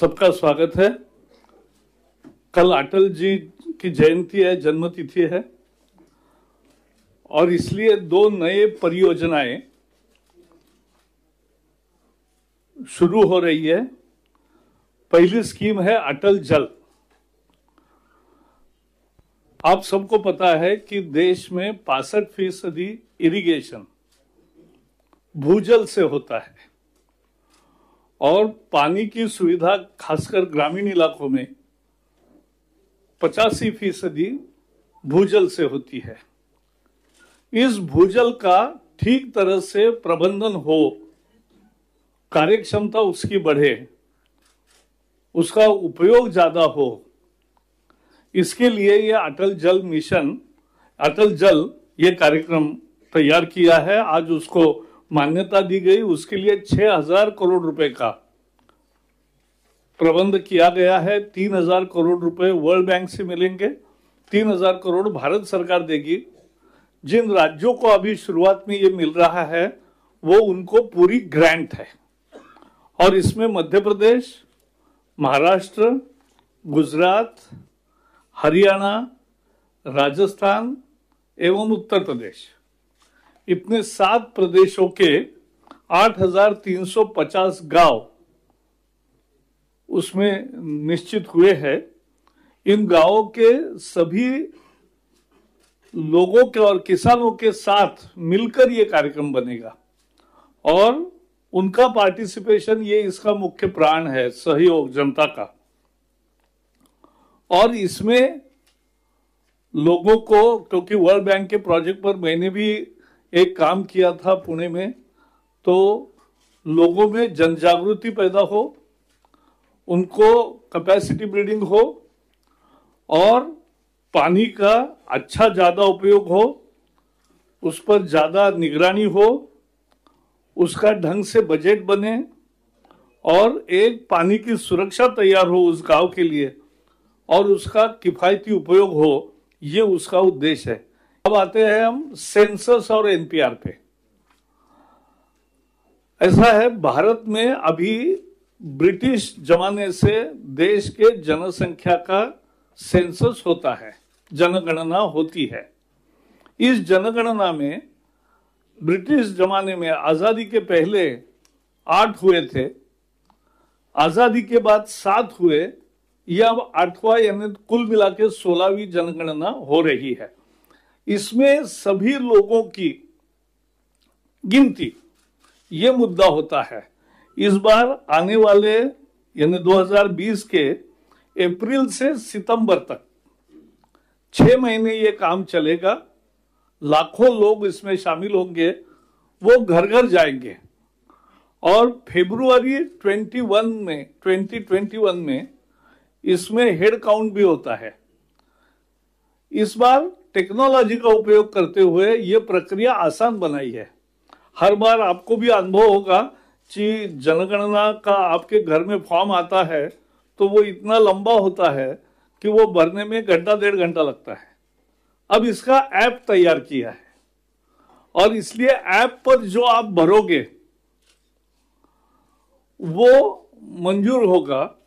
सबका स्वागत है कल अटल जी की जयंती है जन्मतिथि है और इसलिए दो नए परियोजनाएं शुरू हो रही है पहली स्कीम है अटल जल आप सबको पता है कि देश में पासठ फीसदी इरिगेशन भूजल से होता है और पानी की सुविधा खासकर ग्रामीण इलाकों में पचासी फीसदी भूजल से होती है इस भूजल का ठीक तरह से प्रबंधन हो कार्यक्षमता उसकी बढ़े उसका उपयोग ज़्यादा हो इसके लिए ये अटल जल मिशन अटल जल ये कार्यक्रम तैयार किया है आज उसको मान्यता दी गई उसके लिए 6000 हजार करोड़ रुपए का प्रबंध किया गया है तीन हजार करोड़ रुपए वर्ल्ड बैंक से मिलेंगे तीन हजार करोड़ भारत सरकार देगी जिन राज्यों को अभी शुरुआत में ये मिल रहा है वो उनको पूरी ग्रांट है और इसमें मध्य प्रदेश महाराष्ट्र गुजरात हरियाणा राजस्थान एवं उत्तर प्रदेश इतने सात प्रदेशों के 8,350 गांव उसमें निश्चित हुए हैं इन गांवों के सभी लोगों के और किसानों के साथ मिलकर ये कार्यक्रम बनेगा और उनका पार्टिसिपेशन ये इसका मुख्य प्राण है सहयोग जनता का और इसमें लोगों को क्योंकि वर्ल्ड बैंक के प्रोजेक्ट पर मैंने भी एक काम किया था पुणे में तो लोगों में जन जागृति पैदा हो उनको कैपेसिटी बिल्डिंग हो और पानी का अच्छा ज़्यादा उपयोग हो उस पर ज़्यादा निगरानी हो उसका ढंग से बजट बने और एक पानी की सुरक्षा तैयार हो उस गांव के लिए और उसका किफ़ायती उपयोग हो ये उसका उद्देश्य है अब आते हैं हम सेंसस और एनपीआर पे ऐसा है भारत में अभी ब्रिटिश जमाने से देश के जनसंख्या का सेंसस होता है जनगणना होती है इस जनगणना में ब्रिटिश जमाने में आज़ादी के पहले आठ हुए थे आज़ादी के बाद सात हुए या अब आठवा यानी कुल मिला के सोलहवीं जनगणना हो रही है इसमें सभी लोगों की गिनती ये मुद्दा होता है इस बार आने वाले यानी 2020 के अप्रैल से सितंबर तक छ महीने ये काम चलेगा लाखों लोग इसमें शामिल होंगे वो घर घर जाएंगे और फेब्रुवरी 21 में 2021 में इसमें हेड काउंट भी होता है इस बार टेक्नोलॉजी का उपयोग करते हुए ये प्रक्रिया आसान बनाई है हर बार आपको भी अनुभव होगा कि जनगणना का आपके घर में फॉर्म आता है तो वो इतना लंबा होता है कि वो भरने में घंटा डेढ़ घंटा लगता है अब इसका ऐप तैयार किया है और इसलिए ऐप पर जो आप भरोगे वो मंजूर होगा